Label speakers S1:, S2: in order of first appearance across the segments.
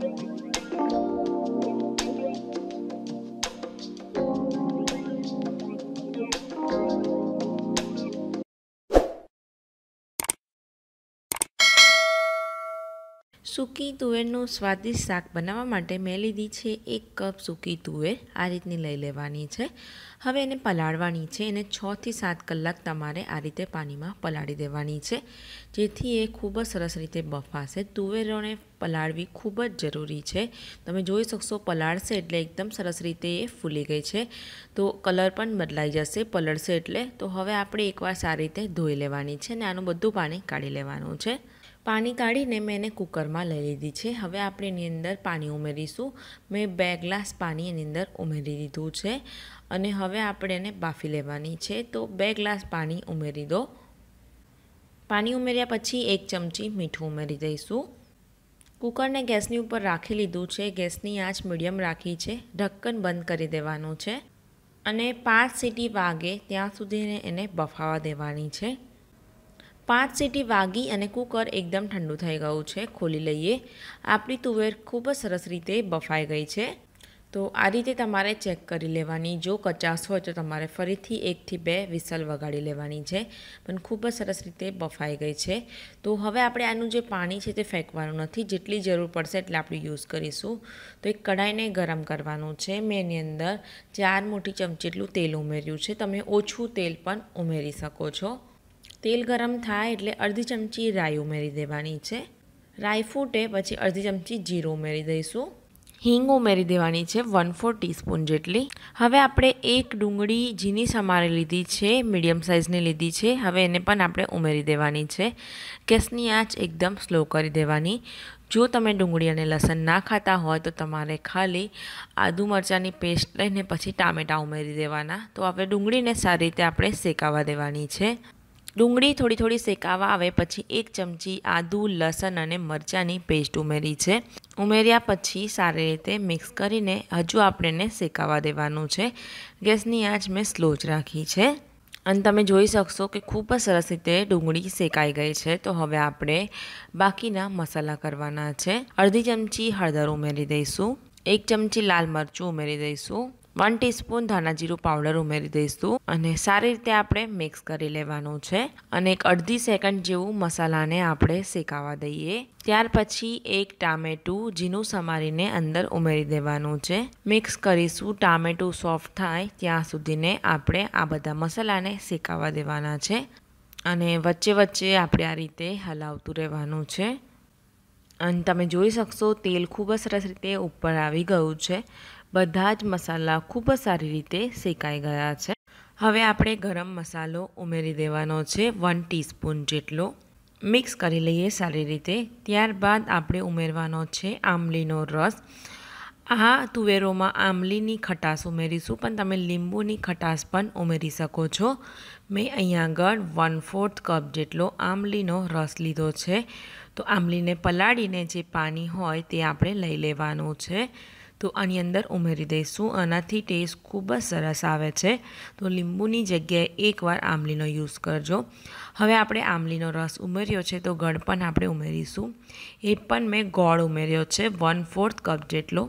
S1: Thank you. સૂકી તુવેરનું સ્વાદિષ્ટ શાક બનાવવા માટે મેં લીધી છે એક કપ સૂકી તુવેર આ રીતની લઈ લેવાની છે હવે એને પલાળવાની છે એને છથી સાત કલાક તમારે આ રીતે પાણીમાં પલાળી દેવાની છે જેથી એ ખૂબ જ સરસ રીતે બફાશે તુવેરોને પલાળવી ખૂબ જ જરૂરી છે તમે જોઈ શકશો પલાળશે એટલે એકદમ સરસ રીતે એ ફૂલી ગઈ છે તો કલર પણ બદલાઈ જશે પલળશે એટલે તો હવે આપણે એકવાર સારી રીતે ધોઈ લેવાની છે અને આનું બધું પાણી કાઢી લેવાનું છે પાણી કાઢીને મેં એને કુકરમાં લઈ લીધી છે હવે આપણે એની અંદર પાણી ઉમેરીશું મેં બે ગ્લાસ પાણી એની અંદર ઉમેરી દીધું છે અને હવે આપણે એને બાફી લેવાની છે તો બે ગ્લાસ પાણી ઉમેરી દો પાણી ઉમેર્યા પછી એક ચમચી મીઠું ઉમેરી દઈશું કુકરને ગેસની ઉપર રાખી લીધું છે ગેસની આંચ મીડિયમ રાખી છે ઢક્કન બંધ કરી દેવાનું છે અને પાંચ સીટી વાગે ત્યાં સુધીને એને બફાવા દેવાની છે પાંચ સીટી વાગી અને કુકર એકદમ ઠંડુ થઈ ગયું છે ખોલી લઈએ આપણી તુવેર ખૂબ જ સરસ રીતે બફાઈ ગઈ છે તો આ રીતે તમારે ચેક કરી લેવાની જો કચાસ હોય તો તમારે ફરીથી એકથી બે વિસલ વગાડી લેવાની છે પણ ખૂબ જ સરસ રીતે બફાઈ ગઈ છે તો હવે આપણે આનું જે પાણી છે તે ફેંકવાનું નથી જેટલી જરૂર પડશે એટલે આપણે યુઝ કરીશું તો એક કઢાઈને ગરમ કરવાનું છે મેં એની અંદર ચાર મોટી ચમચી જેટલું તેલ ઉમેર્યું છે તમે ઓછું તેલ પણ ઉમેરી શકો છો તેલ ગરમ થાય એટલે અડધી ચમચી રાઈ ઉમેરી દેવાની છે રાઈ ફૂટે પછી અડધી ચમચી જીરું ઉમેરી દઈશું હિંગ ઉમેરી દેવાની છે વન ફોર ટીસ્પૂન જેટલી હવે આપણે એક ડુંગળી ઝીની સમારી લીધી છે મીડિયમ સાઇઝની લીધી છે હવે એને પણ આપણે ઉમેરી દેવાની છે ગેસની આંચ એકદમ સ્લો કરી દેવાની જો તમે ડુંગળી અને લસણ ના ખાતા હોય તો તમારે ખાલી આદુ મરચાંની પેસ્ટ લઈને પછી ટામેટાં ઉમેરી દેવાના તો હવે ડુંગળીને સારી રીતે આપણે શેકાવા દેવાની છે ડુંગળી થોડી થોડી શેકાવા આવે પછી એક ચમચી આદુ લસણ અને મરચાંની પેસ્ટ ઉમેરી છે ઉમેર્યા પછી સારી રીતે મિક્સ કરીને હજુ આપણે શેકાવા દેવાનું છે ગેસની આંચ મેં સ્લો જ રાખી છે અને તમે જોઈ શકશો કે ખૂબ જ સરસ રીતે ડુંગળી શેકાઈ ગઈ છે તો હવે આપણે બાકીના મસાલા કરવાના છે અડધી ચમચી હળદર ઉમેરી દઈશું એક ચમચી લાલ મરચું ઉમેરી દઈશું વન ટીસ્પૂન ધાણા જીરું પાવડર ઉમેરી દઈશું અને સારી રીતે આપણે મિક્સ કરી લેવાનું છે અને એક અડધી સેકન્ડ જેવું મસાલાને આપણે શેકાવા દઈએ ત્યાર પછી એક ટામેટું ઝીણું સમારીને અંદર ઉમેરી દેવાનું છે મિક્સ કરીશું ટામેટું સોફ્ટ થાય ત્યાં સુધીને આપણે આ બધા મસાલાને શેકાવા દેવાના છે અને વચ્ચે વચ્ચે આપણે આ રીતે હલાવતું રહેવાનું છે અને તમે જોઈ શકશો તેલ ખૂબ જ સરસ રીતે ઉપર આવી ગયું છે બધા જ મસાલા ખૂબ જ સારી રીતે શેકાઈ ગયા છે હવે આપણે ગરમ મસાલો ઉમેરી દેવાનો છે વન ટીસ્પૂન જેટલો મિક્સ કરી લઈએ સારી રીતે ત્યારબાદ આપણે ઉમેરવાનો છે આંબલીનો રસ આ તુવેરોમાં આંબલીની ખટાશ ઉમેરીશું પણ તમે લીંબુની ખટાશ પણ ઉમેરી શકો છો મેં અહીંયા આગળ વન ફોર્થ કપ જેટલો આંબલીનો રસ લીધો છે તો આંબલીને પલાળીને જે પાણી હોય તે આપણે લઈ લેવાનું છે તો આની અંદર ઉમેરી દઈશું આનાથી ટેસ્ટ ખૂબ જ સરસ આવે છે તો લીંબુની જગ્યાએ એકવાર આંબલીનો યુઝ કરજો હવે આપણે આંબલીનો રસ ઉમેર્યો છે તો ગળ પણ આપણે ઉમેરીશું એ પણ મેં ગોળ ઉમેર્યો છે વન ફોર્થ કપ જેટલો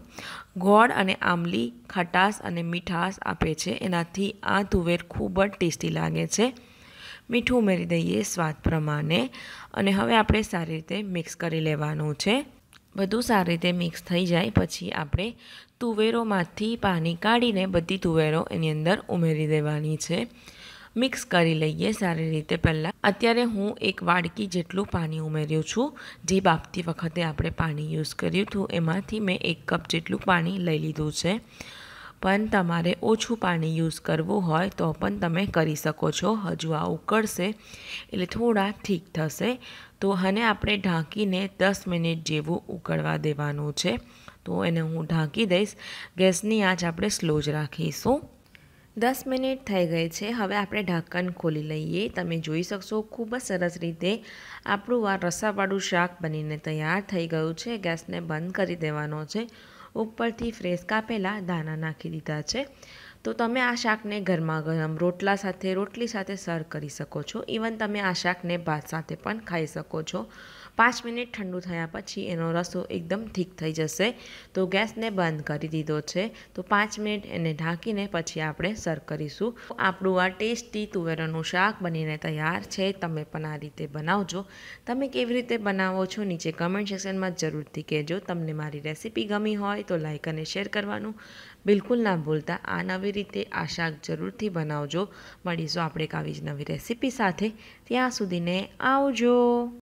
S1: ગોળ અને આંબલી ખટાશ અને મીઠાશ આપે છે એનાથી આ તુવેર ખૂબ જ ટેસ્ટી લાગે છે મીઠું ઉમેરી દઈએ સ્વાદ પ્રમાણે અને હવે આપણે સારી રીતે મિક્સ કરી લેવાનું છે બધું સારી રીતે મિક્સ થઈ જાય પછી આપણે તુવેરોમાંથી પાણી કાઢીને બધી તુવેરો એની અંદર ઉમેરી દેવાની છે મિક્સ કરી લઈએ સારી રીતે પહેલાં અત્યારે હું એક વાડકી જેટલું પાણી ઉમેર્યું છું જે બાપતી વખતે આપણે પાણી યુઝ કર્યું હતું એમાંથી મેં એક કપ જેટલું પાણી લઈ લીધું છે પણ તમારે ઓછું પાણી યુઝ કરવું હોય તો પણ તમે કરી શકો છો હજુ આ ઉકળશે એટલે થોડા ઠીક થશે તો હને આપણે ઢાંકીને દસ મિનિટ જેવું ઉકળવા દેવાનું છે તો એને હું ઢાંકી દઈશ ગેસની આંચ આપણે સ્લો જ રાખીશું દસ મિનિટ થઈ ગઈ છે હવે આપણે ઢાંકણ ખોલી લઈએ તમે જોઈ શકશો ખૂબ જ સરસ રીતે આપણું આ રસાવાળું શાક બનીને તૈયાર થઈ ગયું છે ગેસને બંધ કરી દેવાનો છે ઉપરથી ફ્રેશ કાપેલા દાણા નાખી દીધા છે તો તમે આ શાકને ગરમા ગરમ રોટલા સાથે રોટલી સાથે સર્વ કરી શકો છો ઇવન તમે આ શાકને ભાત સાથે પણ ખાઈ શકો છો પાંચ મિનિટ ઠંડુ થયા પછી એનો રસો એકદમ ઠીક થઈ જશે તો ગેસને બંધ કરી દીધો છે તો પાંચ મિનિટ એને ઢાંકીને પછી આપણે સર્વ કરીશું આપણું આ ટેસ્ટી તુવેરનું શાક બનીને તૈયાર છે તમે પણ આ રીતે બનાવજો તમે કેવી રીતે બનાવો છો નીચે કમેન્ટ સેક્શનમાં જરૂરથી કહેજો તમને મારી રેસીપી ગમી હોય તો લાઇક અને શેર કરવાનું બિલકુલ ના ભૂલતા આ નવી રીતે આ શાક જરૂરથી બનાવજો મળીશું આપણે એક આવી જ નવી રેસીપી સાથે ત્યાં સુધીને આવજો